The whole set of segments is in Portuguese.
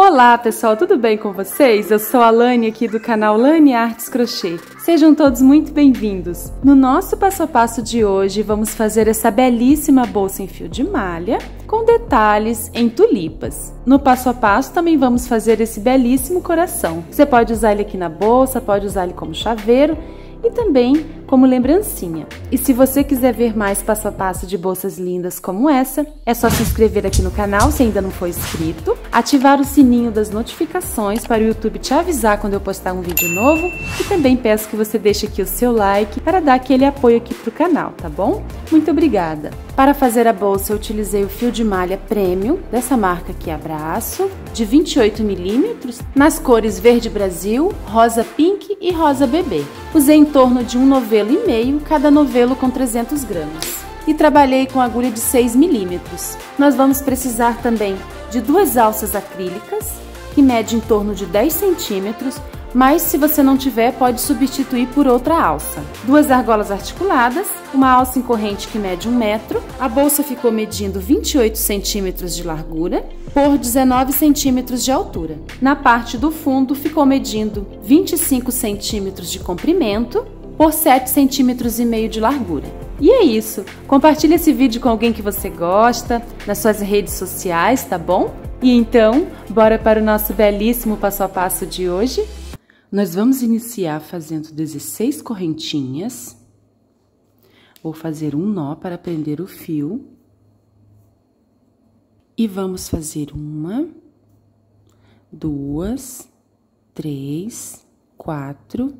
Olá pessoal, tudo bem com vocês? Eu sou a Lani aqui do canal Lani Artes Crochê. Sejam todos muito bem-vindos. No nosso passo a passo de hoje, vamos fazer essa belíssima bolsa em fio de malha com detalhes em tulipas. No passo a passo também vamos fazer esse belíssimo coração. Você pode usar ele aqui na bolsa, pode usar ele como chaveiro e também como lembrancinha. E se você quiser ver mais passo a passo de bolsas lindas como essa, é só se inscrever aqui no canal se ainda não for inscrito, ativar o sininho das notificações para o YouTube te avisar quando eu postar um vídeo novo e também peço que você deixe aqui o seu like para dar aquele apoio aqui pro canal, tá bom? Muito obrigada! Para fazer a bolsa eu utilizei o fio de malha Premium, dessa marca aqui Abraço, de 28 milímetros, nas cores verde Brasil, rosa pink e rosa bebê. Usei em torno de um novelo novelo e meio, cada novelo com 300 gramas. E trabalhei com agulha de 6 milímetros. Nós vamos precisar também de duas alças acrílicas, que mede em torno de 10 centímetros, mas se você não tiver, pode substituir por outra alça. Duas argolas articuladas, uma alça em corrente que mede um metro, a bolsa ficou medindo 28 centímetros de largura por 19 centímetros de altura. Na parte do fundo ficou medindo 25 centímetros de comprimento por 7,5 cm de largura. E é isso! Compartilhe esse vídeo com alguém que você gosta, nas suas redes sociais, tá bom? E então, bora para o nosso belíssimo passo a passo de hoje? Nós vamos iniciar fazendo 16 correntinhas. Vou fazer um nó para prender o fio. E vamos fazer uma, duas, três, quatro,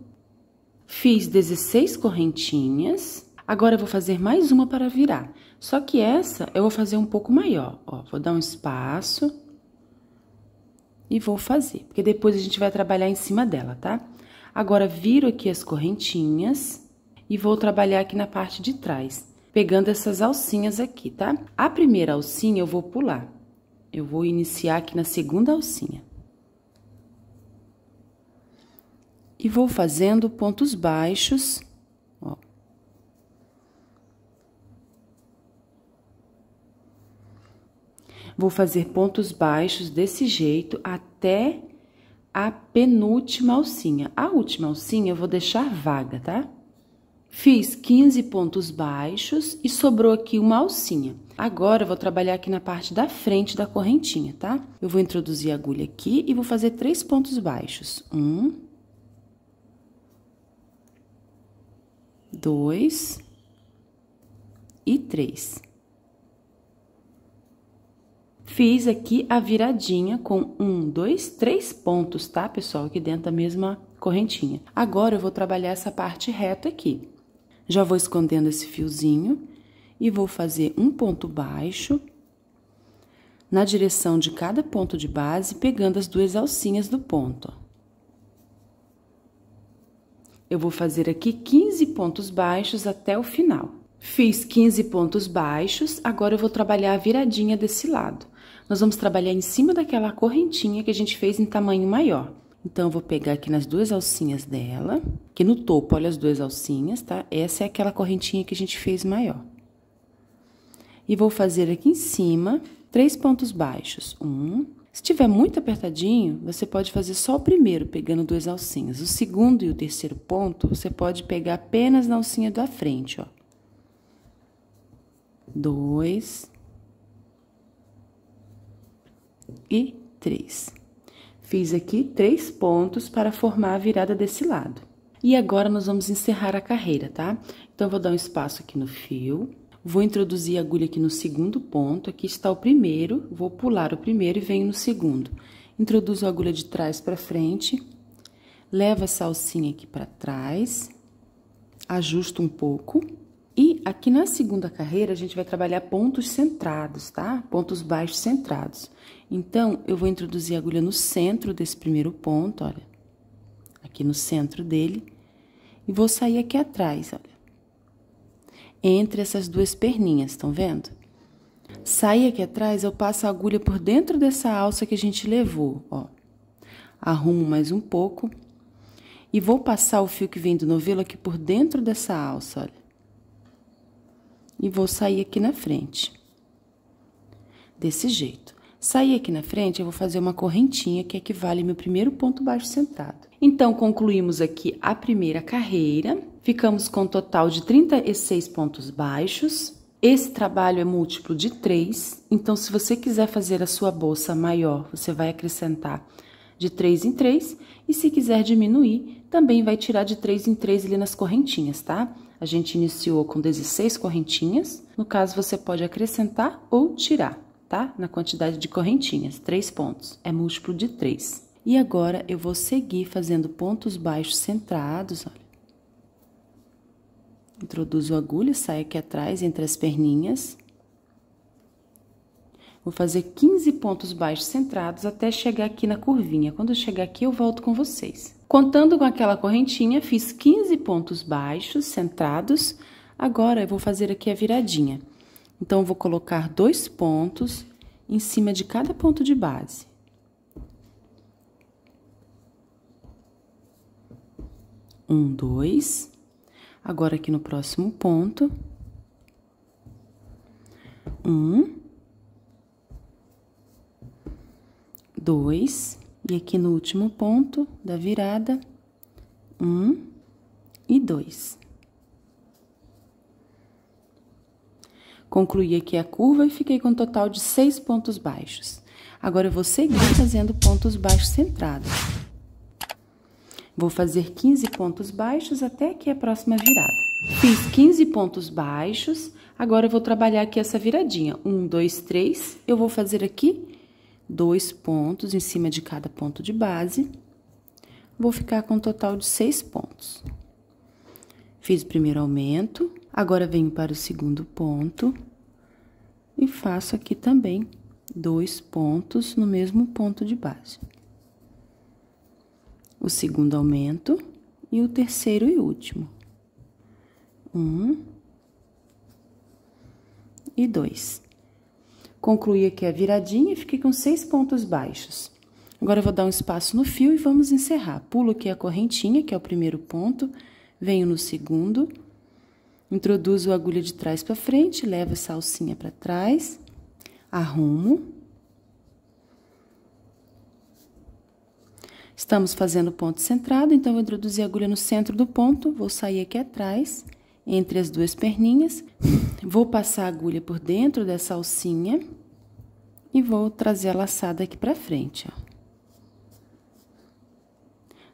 Fiz 16 correntinhas. Agora eu vou fazer mais uma para virar. Só que essa eu vou fazer um pouco maior, ó. Vou dar um espaço e vou fazer, porque depois a gente vai trabalhar em cima dela, tá? Agora, viro aqui as correntinhas e vou trabalhar aqui na parte de trás, pegando essas alcinhas aqui, tá? A primeira alcinha eu vou pular. Eu vou iniciar aqui na segunda alcinha. e vou fazendo pontos baixos, ó. Vou fazer pontos baixos desse jeito até a penúltima alcinha. A última alcinha eu vou deixar vaga, tá? Fiz 15 pontos baixos e sobrou aqui uma alcinha. Agora, eu vou trabalhar aqui na parte da frente da correntinha, tá? Eu vou introduzir a agulha aqui e vou fazer três pontos baixos. Um, dois e três. Fiz aqui a viradinha com um, dois, três pontos, tá, pessoal? Aqui dentro da mesma correntinha. Agora, eu vou trabalhar essa parte reta aqui. Já vou escondendo esse fiozinho e vou fazer um ponto baixo na direção de cada ponto de base, pegando as duas alcinhas do ponto, ó. Eu vou fazer aqui 15 pontos baixos até o final. Fiz 15 pontos baixos, agora eu vou trabalhar a viradinha desse lado. Nós vamos trabalhar em cima daquela correntinha que a gente fez em tamanho maior. Então, eu vou pegar aqui nas duas alcinhas dela, que no topo, olha as duas alcinhas, tá? Essa é aquela correntinha que a gente fez maior. E vou fazer aqui em cima, três pontos baixos. Um, se estiver muito apertadinho, você pode fazer só o primeiro, pegando duas alcinhas. O segundo e o terceiro ponto, você pode pegar apenas na alcinha da frente, ó. Dois. E três. Fiz aqui três pontos para formar a virada desse lado. E agora, nós vamos encerrar a carreira, tá? Então, eu vou dar um espaço aqui no fio. Vou introduzir a agulha aqui no segundo ponto, aqui está o primeiro, vou pular o primeiro e venho no segundo. Introduzo a agulha de trás para frente, levo essa alcinha aqui para trás, ajusto um pouco. E aqui na segunda carreira, a gente vai trabalhar pontos centrados, tá? Pontos baixos centrados. Então, eu vou introduzir a agulha no centro desse primeiro ponto, olha. Aqui no centro dele. E vou sair aqui atrás, olha entre essas duas perninhas, estão vendo? Saí aqui atrás, eu passo a agulha por dentro dessa alça que a gente levou, ó. Arrumo mais um pouco e vou passar o fio que vem do novelo aqui por dentro dessa alça, olha. E vou sair aqui na frente. Desse jeito. Saí aqui na frente, eu vou fazer uma correntinha que equivale ao meu primeiro ponto baixo sentado. Então, concluímos aqui a primeira carreira, ficamos com um total de 36 pontos baixos. Esse trabalho é múltiplo de 3, então, se você quiser fazer a sua bolsa maior, você vai acrescentar de 3 em 3, e se quiser diminuir, também vai tirar de 3 em 3 ali nas correntinhas, tá? A gente iniciou com 16 correntinhas, no caso, você pode acrescentar ou tirar, tá? Na quantidade de correntinhas, 3 pontos, é múltiplo de 3. E agora eu vou seguir fazendo pontos baixos centrados, olha. Introduzo a agulha, saio aqui atrás entre as perninhas. Vou fazer 15 pontos baixos centrados até chegar aqui na curvinha. Quando chegar aqui, eu volto com vocês. Contando com aquela correntinha, fiz 15 pontos baixos centrados. Agora, eu vou fazer aqui a viradinha. Então, vou colocar dois pontos em cima de cada ponto de base. um, dois. Agora, aqui no próximo ponto, um, dois, e aqui no último ponto da virada, um e dois. Concluí aqui a curva e fiquei com um total de seis pontos baixos. Agora, eu vou seguir fazendo pontos baixos centrados. Vou fazer 15 pontos baixos até aqui a próxima virada. Fiz 15 pontos baixos, agora eu vou trabalhar aqui essa viradinha. Um, dois, três, eu vou fazer aqui dois pontos em cima de cada ponto de base. Vou ficar com um total de seis pontos. Fiz o primeiro aumento, agora venho para o segundo ponto e faço aqui também dois pontos no mesmo ponto de base o segundo aumento e o terceiro e último. Um e dois. Concluí aqui a viradinha e fiquei com seis pontos baixos. Agora, vou dar um espaço no fio e vamos encerrar. Pulo aqui a correntinha, que é o primeiro ponto, venho no segundo, introduzo a agulha de trás para frente, levo a salsinha para trás, arrumo Estamos fazendo ponto centrado, então vou introduzir a agulha no centro do ponto, vou sair aqui atrás, entre as duas perninhas, vou passar a agulha por dentro dessa alcinha e vou trazer a laçada aqui para frente, ó.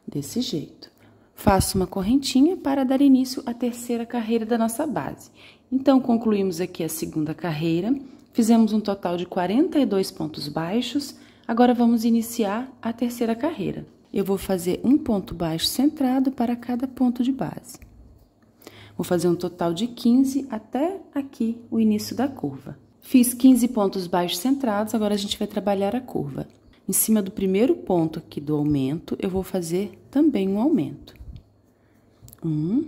Desse jeito. Faço uma correntinha para dar início à terceira carreira da nossa base. Então, concluímos aqui a segunda carreira, fizemos um total de 42 pontos baixos, agora vamos iniciar a terceira carreira eu vou fazer um ponto baixo centrado para cada ponto de base. Vou fazer um total de 15 até aqui o início da curva. Fiz 15 pontos baixos centrados, agora a gente vai trabalhar a curva. Em cima do primeiro ponto aqui do aumento, eu vou fazer também um aumento. Um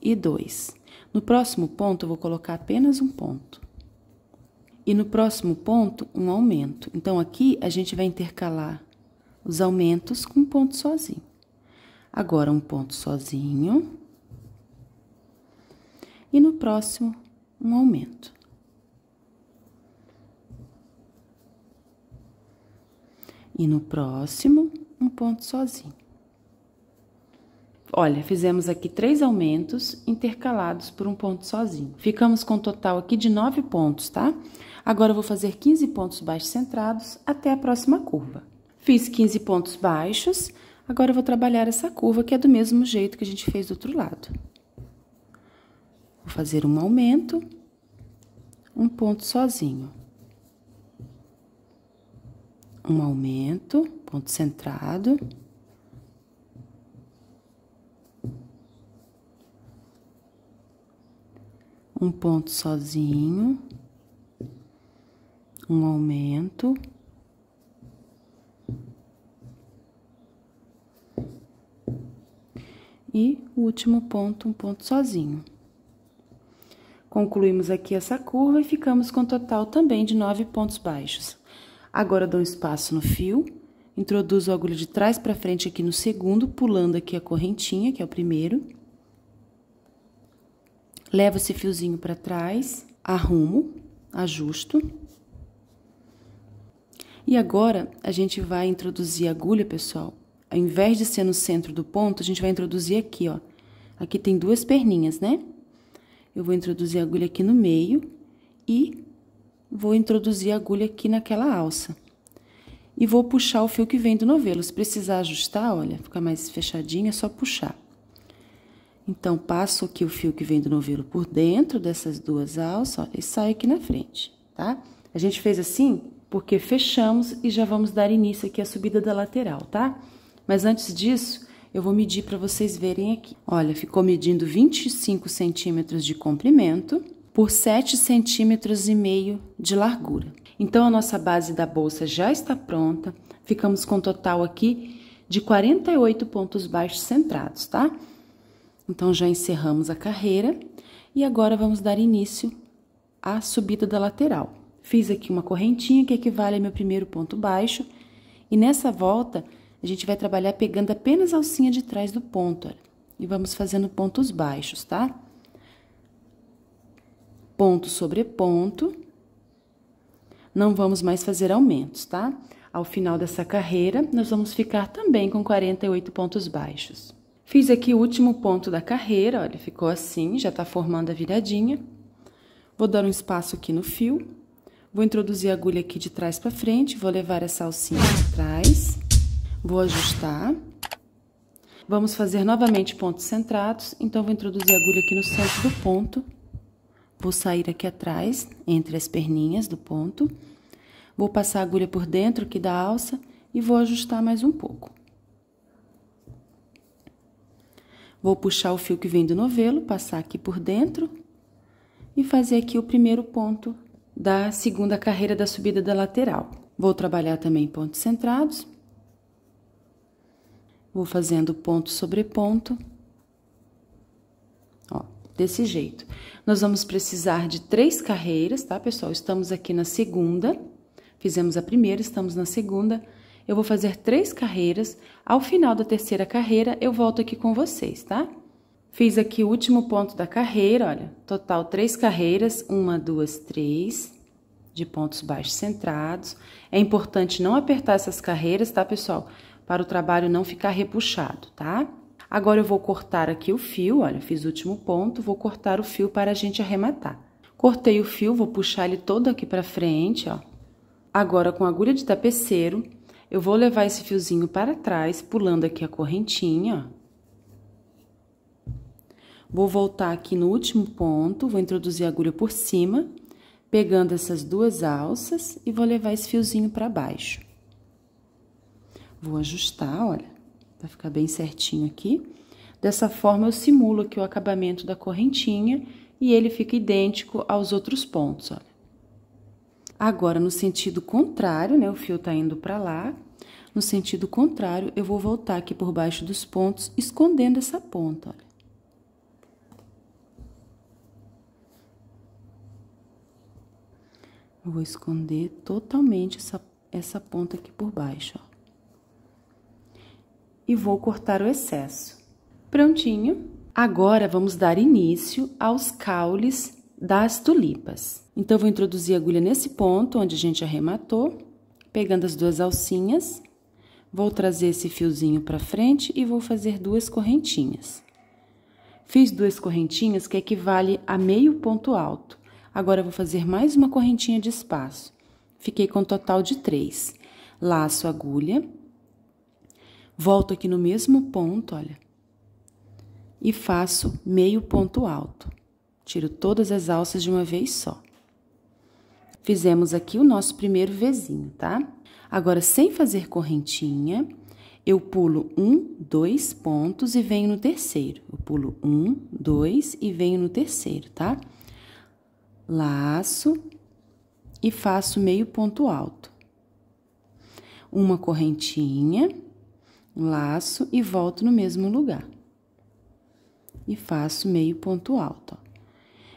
e dois. No próximo ponto, eu vou colocar apenas um ponto. E no próximo ponto, um aumento. Então, aqui a gente vai intercalar os aumentos com um ponto sozinho. Agora, um ponto sozinho. E no próximo, um aumento. E no próximo, um ponto sozinho. Olha, fizemos aqui três aumentos intercalados por um ponto sozinho. Ficamos com um total aqui de nove pontos, tá? Agora eu vou fazer 15 pontos baixos centrados até a próxima curva. Fiz 15 pontos baixos. Agora, eu vou trabalhar essa curva, que é do mesmo jeito que a gente fez do outro lado. Vou fazer um aumento, um ponto sozinho. Um aumento, ponto centrado. Um ponto sozinho. Um aumento. e o último ponto, um ponto sozinho. Concluímos aqui essa curva e ficamos com um total também de nove pontos baixos. Agora dou um espaço no fio, introduzo a agulha de trás para frente aqui no segundo, pulando aqui a correntinha, que é o primeiro. Levo esse fiozinho para trás, arrumo, ajusto. E agora, a gente vai introduzir a agulha, pessoal, ao invés de ser no centro do ponto, a gente vai introduzir aqui, ó. Aqui tem duas perninhas, né? Eu vou introduzir a agulha aqui no meio e vou introduzir a agulha aqui naquela alça. E vou puxar o fio que vem do novelo. Se precisar ajustar, olha, fica mais fechadinho, é só puxar. Então, passo aqui o fio que vem do novelo por dentro dessas duas alças, ó, e saio aqui na frente, tá? A gente fez assim porque fechamos e já vamos dar início aqui à subida da lateral, tá? Mas antes disso, eu vou medir para vocês verem aqui. Olha, ficou medindo 25 centímetros de comprimento por 7 centímetros e meio de largura. Então, a nossa base da bolsa já está pronta. Ficamos com um total aqui de 48 pontos baixos centrados, tá? Então, já encerramos a carreira e agora vamos dar início à subida da lateral. Fiz aqui uma correntinha que equivale ao meu primeiro ponto baixo e nessa volta a gente vai trabalhar pegando apenas a alcinha de trás do ponto, olha. E vamos fazendo pontos baixos, tá? Ponto sobre ponto. Não vamos mais fazer aumentos, tá? Ao final dessa carreira, nós vamos ficar também com 48 pontos baixos. Fiz aqui o último ponto da carreira, olha, ficou assim, já tá formando a viradinha. Vou dar um espaço aqui no fio, vou introduzir a agulha aqui de trás para frente, vou levar essa alcinha de trás. Vou ajustar. Vamos fazer novamente pontos centrados, então vou introduzir a agulha aqui no centro do ponto. Vou sair aqui atrás, entre as perninhas do ponto. Vou passar a agulha por dentro aqui da alça e vou ajustar mais um pouco. Vou puxar o fio que vem do novelo, passar aqui por dentro e fazer aqui o primeiro ponto da segunda carreira da subida da lateral. Vou trabalhar também pontos centrados. Vou fazendo ponto sobre ponto. Ó, desse jeito. Nós vamos precisar de três carreiras, tá, pessoal? Estamos aqui na segunda, fizemos a primeira, estamos na segunda. Eu vou fazer três carreiras. Ao final da terceira carreira, eu volto aqui com vocês, tá? Fiz aqui o último ponto da carreira, olha, total três carreiras, uma, duas, três, de pontos baixos centrados. É importante não apertar essas carreiras, tá, pessoal? para o trabalho não ficar repuxado, tá? Agora eu vou cortar aqui o fio, olha, fiz o último ponto, vou cortar o fio para a gente arrematar. Cortei o fio, vou puxar ele todo aqui para frente, ó. Agora, com agulha de tapeceiro, eu vou levar esse fiozinho para trás, pulando aqui a correntinha, ó. Vou voltar aqui no último ponto, vou introduzir a agulha por cima, pegando essas duas alças e vou levar esse fiozinho para baixo. Vou ajustar, olha, vai ficar bem certinho aqui. Dessa forma, eu simulo aqui o acabamento da correntinha e ele fica idêntico aos outros pontos, olha. Agora, no sentido contrário, né, o fio tá indo pra lá. No sentido contrário, eu vou voltar aqui por baixo dos pontos, escondendo essa ponta, olha. Eu vou esconder totalmente essa, essa ponta aqui por baixo, ó e vou cortar o excesso. Prontinho! Agora vamos dar início aos caules das tulipas. Então, vou introduzir a agulha nesse ponto onde a gente arrematou, pegando as duas alcinhas, vou trazer esse fiozinho para frente e vou fazer duas correntinhas. Fiz duas correntinhas que equivale a meio ponto alto. Agora, vou fazer mais uma correntinha de espaço. Fiquei com um total de três. Laço a agulha Volto aqui no mesmo ponto, olha, e faço meio ponto alto. Tiro todas as alças de uma vez só. Fizemos aqui o nosso primeiro vezinho, tá? Agora, sem fazer correntinha, eu pulo um, dois pontos e venho no terceiro. Eu pulo um, dois e venho no terceiro, tá? Laço e faço meio ponto alto. Uma correntinha laço e volto no mesmo lugar. E faço meio ponto alto. Ó.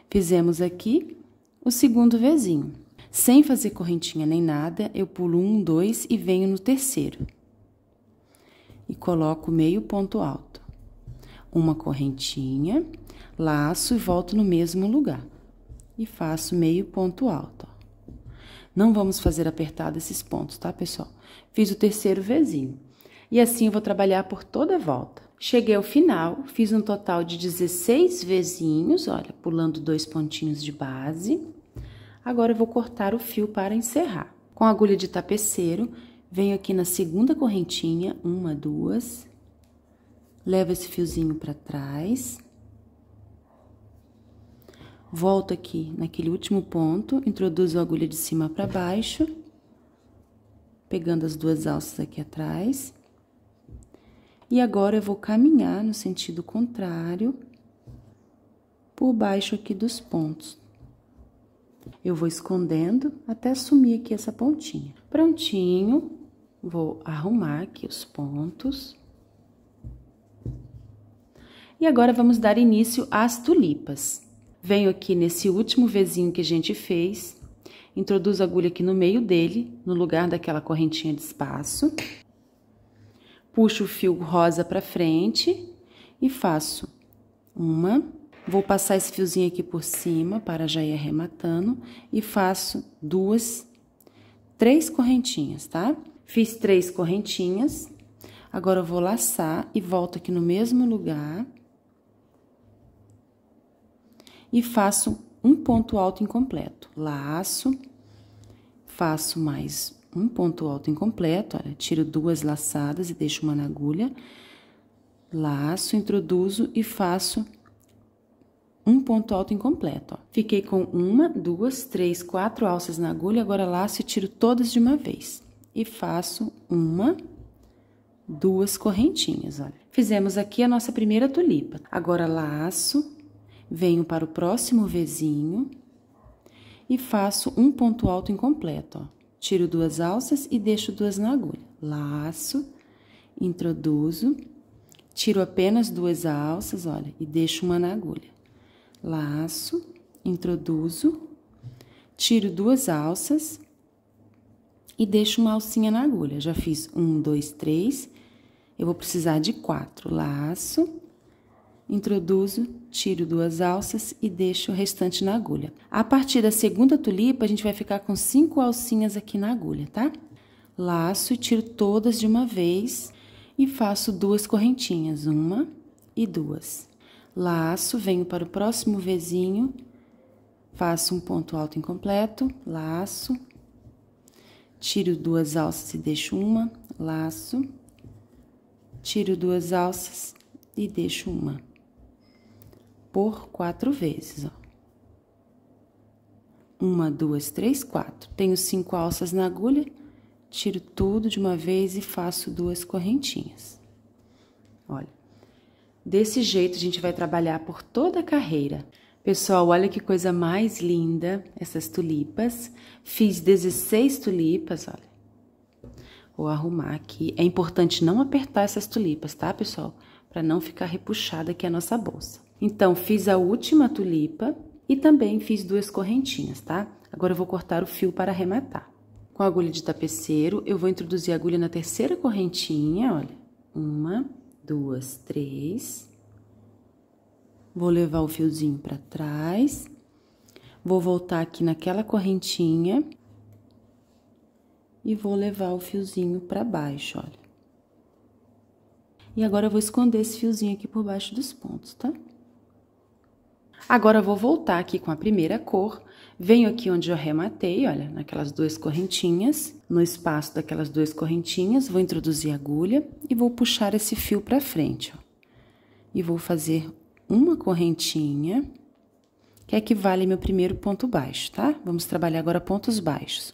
Fizemos aqui o segundo vezinho. Sem fazer correntinha nem nada, eu pulo um, dois e venho no terceiro. E coloco meio ponto alto. Uma correntinha, laço e volto no mesmo lugar. E faço meio ponto alto. Ó. Não vamos fazer apertado esses pontos, tá, pessoal? Fiz o terceiro vezinho e assim eu vou trabalhar por toda a volta. Cheguei ao final, fiz um total de 16 vezinhos, olha, pulando dois pontinhos de base. Agora eu vou cortar o fio para encerrar. Com a agulha de tapeceiro, venho aqui na segunda correntinha, uma, duas, levo esse fiozinho para trás. Volto aqui naquele último ponto, introduzo a agulha de cima para baixo, pegando as duas alças aqui atrás. E agora eu vou caminhar no sentido contrário por baixo aqui dos pontos. Eu vou escondendo até sumir aqui essa pontinha. Prontinho, vou arrumar aqui os pontos. E agora vamos dar início às tulipas. Venho aqui nesse último vezinho que a gente fez, introduzo a agulha aqui no meio dele, no lugar daquela correntinha de espaço puxo o fio rosa para frente e faço uma. Vou passar esse fiozinho aqui por cima para já ir arrematando e faço duas, três correntinhas, tá? Fiz três correntinhas. Agora eu vou laçar e volto aqui no mesmo lugar. E faço um ponto alto incompleto. Laço, faço mais um ponto alto incompleto, olha, tiro duas laçadas e deixo uma na agulha, laço, introduzo e faço um ponto alto incompleto, ó. Fiquei com uma, duas, três, quatro alças na agulha, agora laço e tiro todas de uma vez. E faço uma, duas correntinhas, olha. Fizemos aqui a nossa primeira tulipa. Agora, laço, venho para o próximo vizinho e faço um ponto alto incompleto, ó. Tiro duas alças e deixo duas na agulha. Laço, introduzo, tiro apenas duas alças, olha, e deixo uma na agulha. Laço, introduzo, tiro duas alças e deixo uma alcinha na agulha. Já fiz um, dois, três. Eu vou precisar de quatro. Laço, introduzo, tiro duas alças e deixo o restante na agulha. A partir da segunda tulipa, a gente vai ficar com cinco alcinhas aqui na agulha, tá? Laço e tiro todas de uma vez e faço duas correntinhas, uma e duas. Laço, venho para o próximo vizinho, faço um ponto alto incompleto, laço, tiro duas alças e deixo uma, laço, tiro duas alças e deixo uma por quatro vezes, ó. Uma, duas, três, quatro. Tenho cinco alças na agulha, tiro tudo de uma vez e faço duas correntinhas. Olha, desse jeito a gente vai trabalhar por toda a carreira. Pessoal, olha que coisa mais linda essas tulipas. Fiz 16 tulipas, olha. Vou arrumar aqui. É importante não apertar essas tulipas, tá, pessoal? Para não ficar repuxada aqui a nossa bolsa. Então, fiz a última tulipa e também fiz duas correntinhas, tá? Agora eu vou cortar o fio para arrematar. Com a agulha de tapeceiro, eu vou introduzir a agulha na terceira correntinha, olha. Uma, duas, três. Vou levar o fiozinho para trás. Vou voltar aqui naquela correntinha. E vou levar o fiozinho para baixo, olha. E agora eu vou esconder esse fiozinho aqui por baixo dos pontos, tá? Agora vou voltar aqui com a primeira cor, venho aqui onde eu rematei, olha, naquelas duas correntinhas, no espaço daquelas duas correntinhas, vou introduzir a agulha e vou puxar esse fio para frente, ó. E vou fazer uma correntinha, que equivale é meu primeiro ponto baixo, tá? Vamos trabalhar agora pontos baixos.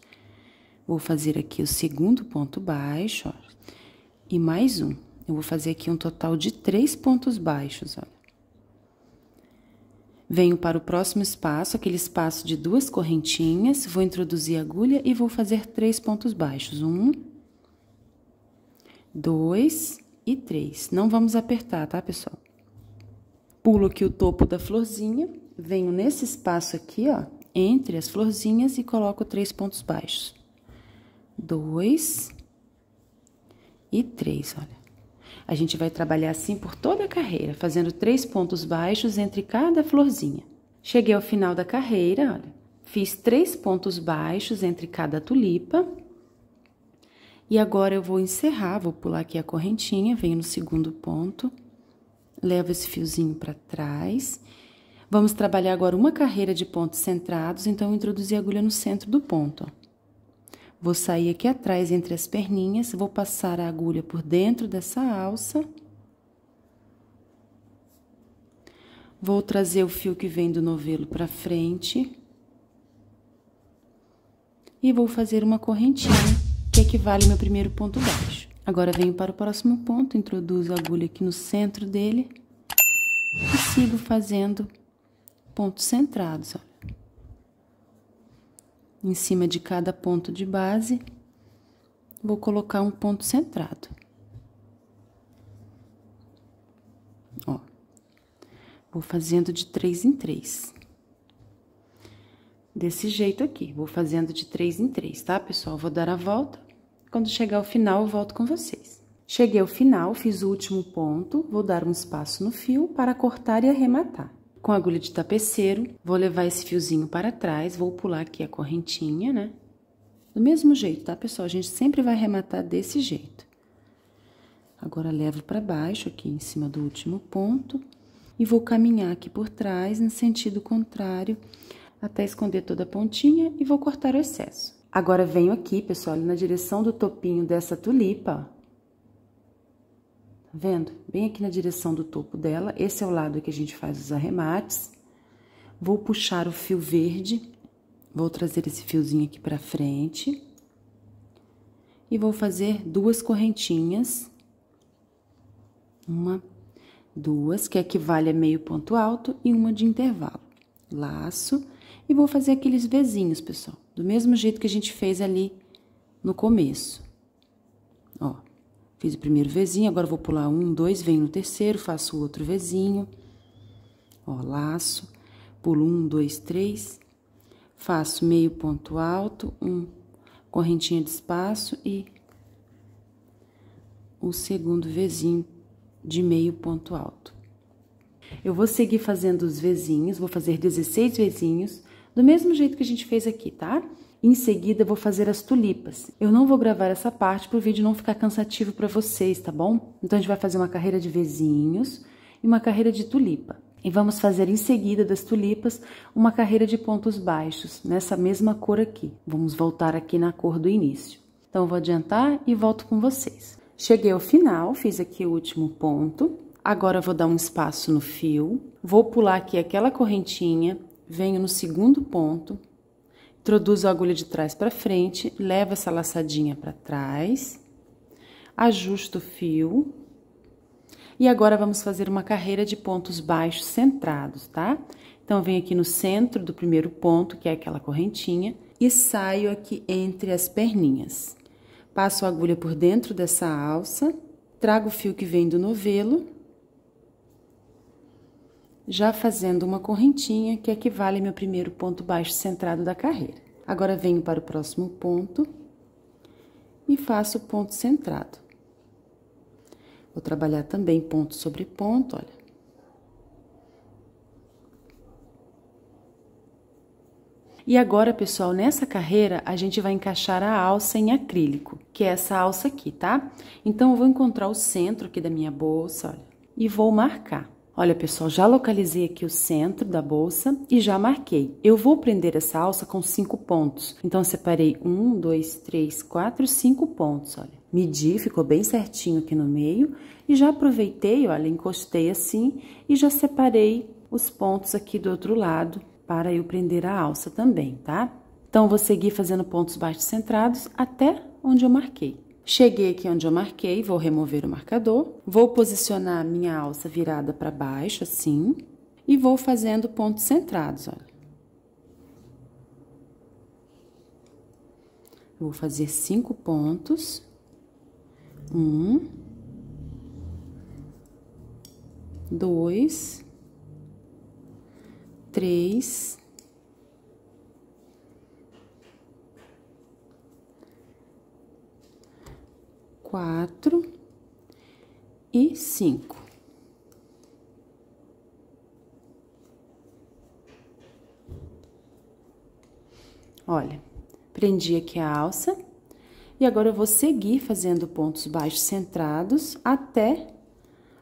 Vou fazer aqui o segundo ponto baixo, ó, e mais um. Eu vou fazer aqui um total de três pontos baixos, ó. Venho para o próximo espaço, aquele espaço de duas correntinhas, vou introduzir a agulha e vou fazer três pontos baixos. Um, dois e três. Não vamos apertar, tá, pessoal? Pulo aqui o topo da florzinha, venho nesse espaço aqui, ó, entre as florzinhas e coloco três pontos baixos. Dois e três, olha. A gente vai trabalhar assim por toda a carreira, fazendo três pontos baixos entre cada florzinha. Cheguei ao final da carreira, olha, fiz três pontos baixos entre cada tulipa. E agora eu vou encerrar, vou pular aqui a correntinha, venho no segundo ponto, levo esse fiozinho para trás. Vamos trabalhar agora uma carreira de pontos centrados, então eu introduzi a agulha no centro do ponto, ó. Vou sair aqui atrás entre as perninhas, vou passar a agulha por dentro dessa alça. Vou trazer o fio que vem do novelo para frente. E vou fazer uma correntinha, que equivale é ao meu primeiro ponto baixo. Agora, venho para o próximo ponto, introduzo a agulha aqui no centro dele. E sigo fazendo pontos centrados, olha. Em cima de cada ponto de base, vou colocar um ponto centrado. Ó, vou fazendo de três em três. Desse jeito aqui, vou fazendo de três em três, tá, pessoal? Vou dar a volta, quando chegar ao final eu volto com vocês. Cheguei ao final, fiz o último ponto, vou dar um espaço no fio para cortar e arrematar. Com a agulha de tapeceiro, vou levar esse fiozinho para trás, vou pular aqui a correntinha, né? Do mesmo jeito, tá, pessoal? A gente sempre vai arrematar desse jeito. Agora, levo para baixo aqui em cima do último ponto e vou caminhar aqui por trás, no sentido contrário, até esconder toda a pontinha e vou cortar o excesso. Agora, venho aqui, pessoal, na direção do topinho dessa tulipa, ó Tá vendo? Bem aqui na direção do topo dela, esse é o lado que a gente faz os arremates. Vou puxar o fio verde, vou trazer esse fiozinho aqui pra frente. E vou fazer duas correntinhas. Uma, duas, que equivale é a meio ponto alto e uma de intervalo. Laço e vou fazer aqueles vizinhos, pessoal. Do mesmo jeito que a gente fez ali no começo. Ó. Fiz o primeiro vezinho, agora vou pular um, dois, venho no terceiro, faço o outro vezinho. Ó, laço, pulo um, dois, três, faço meio ponto alto, um, correntinha de espaço e o segundo vezinho de meio ponto alto. Eu vou seguir fazendo os vezinhos, vou fazer 16 vezinhos, do mesmo jeito que a gente fez aqui, tá? Tá? em seguida vou fazer as tulipas. Eu não vou gravar essa parte para o vídeo não ficar cansativo para vocês, tá bom? Então a gente vai fazer uma carreira de vizinhos e uma carreira de tulipa. E vamos fazer em seguida das tulipas uma carreira de pontos baixos, nessa mesma cor aqui. Vamos voltar aqui na cor do início. Então, eu vou adiantar e volto com vocês. Cheguei ao final, fiz aqui o último ponto. Agora, vou dar um espaço no fio. Vou pular aqui aquela correntinha, venho no segundo ponto, Introduzo a agulha de trás para frente, levo essa laçadinha para trás, ajusto o fio. E agora vamos fazer uma carreira de pontos baixos centrados, tá? Então, venho aqui no centro do primeiro ponto, que é aquela correntinha, e saio aqui entre as perninhas. Passo a agulha por dentro dessa alça, trago o fio que vem do novelo já fazendo uma correntinha que equivale ao meu primeiro ponto baixo centrado da carreira. Agora venho para o próximo ponto e faço o ponto centrado. Vou trabalhar também ponto sobre ponto, olha. E agora, pessoal, nessa carreira a gente vai encaixar a alça em acrílico, que é essa alça aqui, tá? Então, eu vou encontrar o centro aqui da minha bolsa, olha, e vou marcar. Olha, pessoal, já localizei aqui o centro da bolsa e já marquei. Eu vou prender essa alça com cinco pontos. Então, separei um, dois, três, quatro, cinco pontos, olha. Medi, ficou bem certinho aqui no meio. E já aproveitei, olha, encostei assim e já separei os pontos aqui do outro lado para eu prender a alça também, tá? Então, vou seguir fazendo pontos baixos centrados até onde eu marquei. Cheguei aqui onde eu marquei, vou remover o marcador, vou posicionar a minha alça virada para baixo, assim, e vou fazendo pontos centrados, olha. Vou fazer cinco pontos. Um. Dois. Três. quatro e cinco. Olha, prendi aqui a alça e agora eu vou seguir fazendo pontos baixos centrados até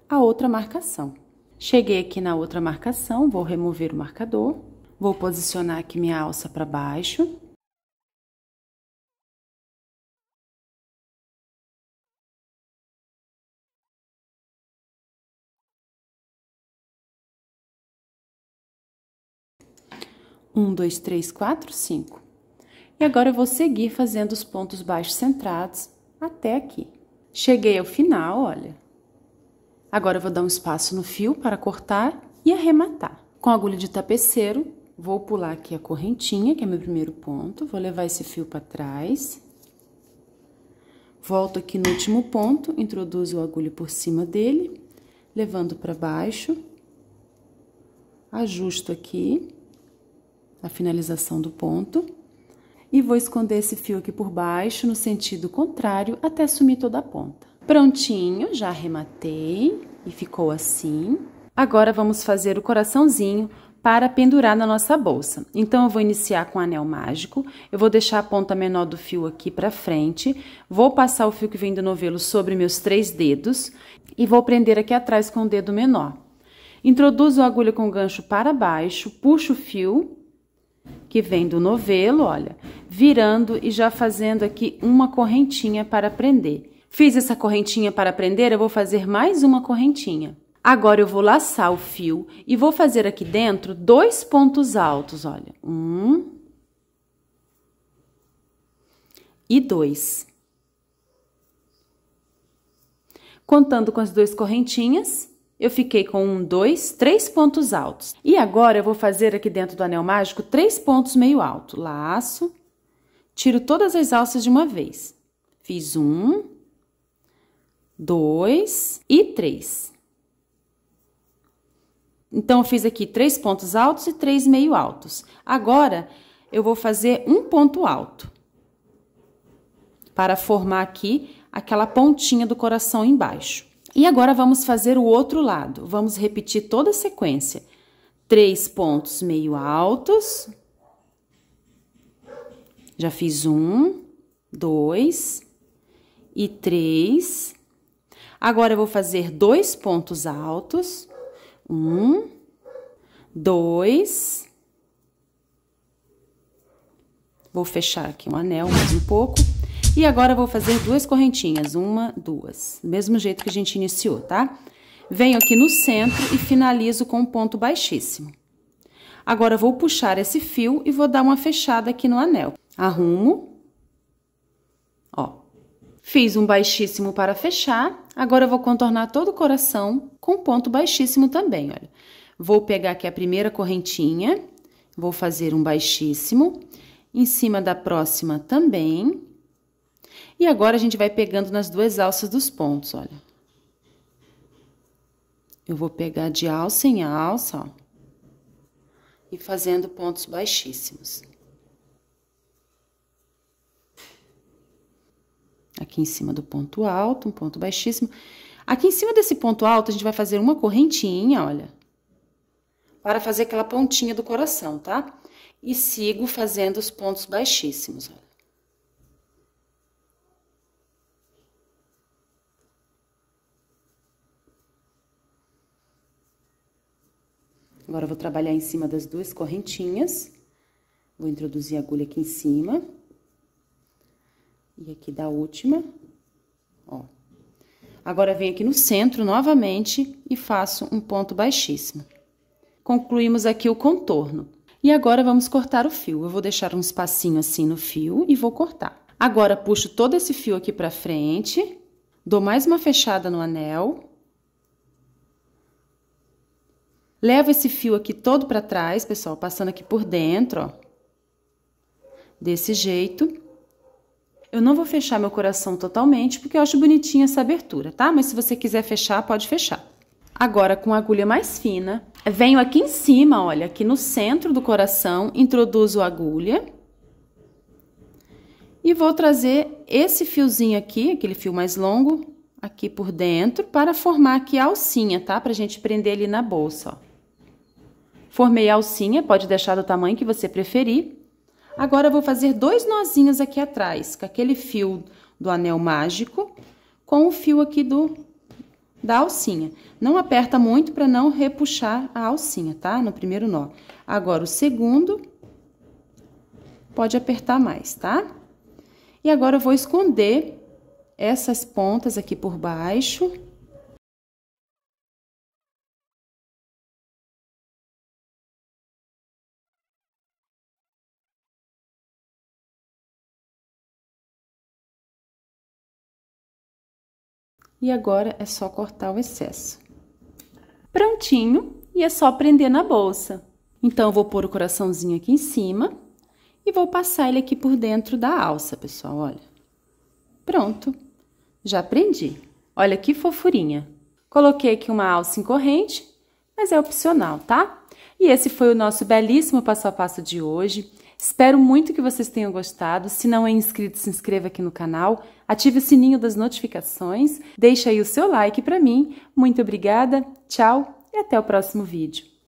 a outra marcação. Cheguei aqui na outra marcação, vou remover o marcador, vou posicionar aqui minha alça para baixo 1, 2, 3, 4, 5. E agora eu vou seguir fazendo os pontos baixos centrados até aqui. Cheguei ao final, olha. Agora eu vou dar um espaço no fio para cortar e arrematar. Com a agulha de tapeceiro, vou pular aqui a correntinha, que é meu primeiro ponto, vou levar esse fio para trás. Volto aqui no último ponto, introduzo a agulha por cima dele, levando para baixo. Ajusto aqui a finalização do ponto. E vou esconder esse fio aqui por baixo, no sentido contrário, até sumir toda a ponta. Prontinho, já arrematei e ficou assim. Agora, vamos fazer o coraçãozinho para pendurar na nossa bolsa. Então, eu vou iniciar com anel mágico, eu vou deixar a ponta menor do fio aqui para frente, vou passar o fio que vem do novelo sobre meus três dedos e vou prender aqui atrás com o dedo menor. Introduzo a agulha com o gancho para baixo, puxo o fio que vem do novelo, olha, virando e já fazendo aqui uma correntinha para prender. Fiz essa correntinha para prender, eu vou fazer mais uma correntinha. Agora eu vou laçar o fio e vou fazer aqui dentro dois pontos altos, olha. Um e dois. Contando com as duas correntinhas, eu fiquei com um, dois, três pontos altos. E agora eu vou fazer aqui dentro do anel mágico três pontos meio alto. Laço, tiro todas as alças de uma vez. Fiz um, dois e três. Então, eu fiz aqui três pontos altos e três meio altos. Agora, eu vou fazer um ponto alto. Para formar aqui aquela pontinha do coração embaixo. E agora vamos fazer o outro lado. Vamos repetir toda a sequência. Três pontos meio altos. Já fiz um, dois e três. Agora eu vou fazer dois pontos altos. Um, dois. Vou fechar aqui um anel mais um pouco. E agora vou fazer duas correntinhas, uma, duas, do mesmo jeito que a gente iniciou, tá? Venho aqui no centro e finalizo com um ponto baixíssimo. Agora vou puxar esse fio e vou dar uma fechada aqui no anel. Arrumo. Ó. Fiz um baixíssimo para fechar. Agora vou contornar todo o coração com ponto baixíssimo também, olha. Vou pegar aqui a primeira correntinha, vou fazer um baixíssimo. Em cima da próxima também, e agora a gente vai pegando nas duas alças dos pontos, olha. Eu vou pegar de alça em alça, ó, e fazendo pontos baixíssimos. Aqui em cima do ponto alto, um ponto baixíssimo. Aqui em cima desse ponto alto, a gente vai fazer uma correntinha, olha, para fazer aquela pontinha do coração, tá? E sigo fazendo os pontos baixíssimos, olha. Agora, vou trabalhar em cima das duas correntinhas. Vou introduzir a agulha aqui em cima. E aqui da última, ó. Agora, venho aqui no centro novamente e faço um ponto baixíssimo. Concluímos aqui o contorno. E agora, vamos cortar o fio. Eu vou deixar um espacinho assim no fio e vou cortar. Agora, puxo todo esse fio aqui pra frente, dou mais uma fechada no anel Levo esse fio aqui todo para trás, pessoal, passando aqui por dentro, ó. Desse jeito. Eu não vou fechar meu coração totalmente, porque eu acho bonitinha essa abertura, tá? Mas se você quiser fechar, pode fechar. Agora, com a agulha mais fina, venho aqui em cima, olha, aqui no centro do coração, introduzo a agulha. E vou trazer esse fiozinho aqui, aquele fio mais longo, aqui por dentro, para formar aqui a alcinha, tá? Pra gente prender ele na bolsa, ó. Formei a alcinha, pode deixar do tamanho que você preferir. Agora, vou fazer dois nozinhos aqui atrás, com aquele fio do anel mágico, com o fio aqui do da alcinha. Não aperta muito para não repuxar a alcinha, tá? No primeiro nó. Agora, o segundo, pode apertar mais, tá? E agora, eu vou esconder essas pontas aqui por baixo E agora é só cortar o excesso. Prontinho, e é só prender na bolsa. Então, eu vou pôr o coraçãozinho aqui em cima e vou passar ele aqui por dentro da alça, pessoal, olha. Pronto, já prendi. Olha que fofurinha. Coloquei aqui uma alça em corrente, mas é opcional, tá? E esse foi o nosso belíssimo passo a passo de hoje. Espero muito que vocês tenham gostado. Se não é inscrito, se inscreva aqui no canal, ative o sininho das notificações, deixa aí o seu like para mim. Muito obrigada, tchau e até o próximo vídeo.